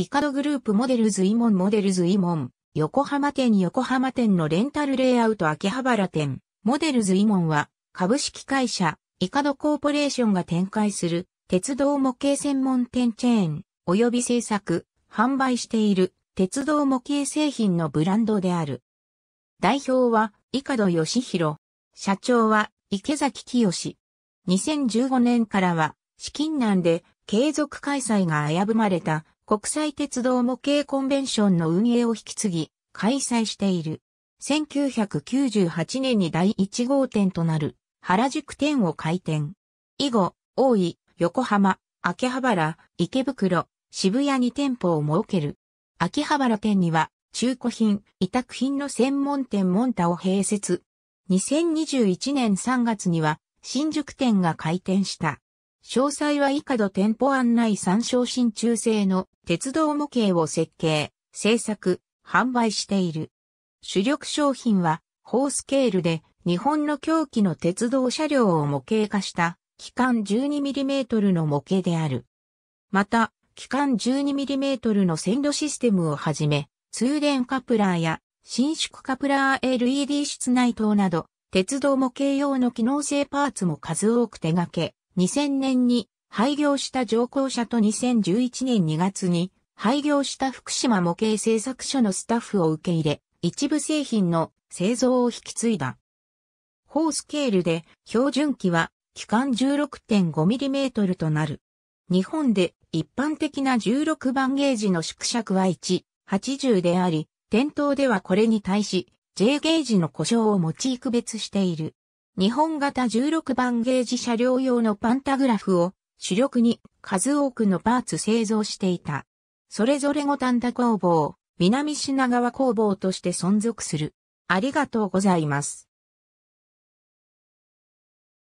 イカドグループモデルズイモンモデルズイモン、横浜店横浜店のレンタルレイアウト秋葉原店、モデルズイモンは、株式会社、イカドコーポレーションが展開する、鉄道模型専門店チェーン、及び製作、販売している、鉄道模型製品のブランドである。代表は、イカド義弘。社長は、池崎清。2015年からは、資金難で継続開催が危ぶまれた国際鉄道模型コンベンションの運営を引き継ぎ、開催している。1998年に第1号店となる原宿店を開店。以後、大井、横浜、秋葉原、池袋、渋谷に店舗を設ける。秋葉原店には中古品、委託品の専門店モンタを併設。2021年3月には新宿店が開店した。詳細は以下の店舗案内参照新中製の鉄道模型を設計、製作、販売している。主力商品は、ースケールで日本の狂気の鉄道車両を模型化した、機関 12mm の模型である。また、機関 12mm の線路システムをはじめ、通電カプラーや伸縮カプラー LED 室内灯など、鉄道模型用の機能性パーツも数多く手掛け、2000年に廃業した乗降車と2011年2月に廃業した福島模型製作所のスタッフを受け入れ、一部製品の製造を引き継いだ。ースケールで標準機は機関 16.5mm となる。日本で一般的な16番ゲージの縮尺は1、80であり、店頭ではこれに対し J ゲージの故障を用い区別している。日本型16番ゲージ車両用のパンタグラフを主力に数多くのパーツ製造していた。それぞれ五反田工房、南品川工房として存続する。ありがとうございます。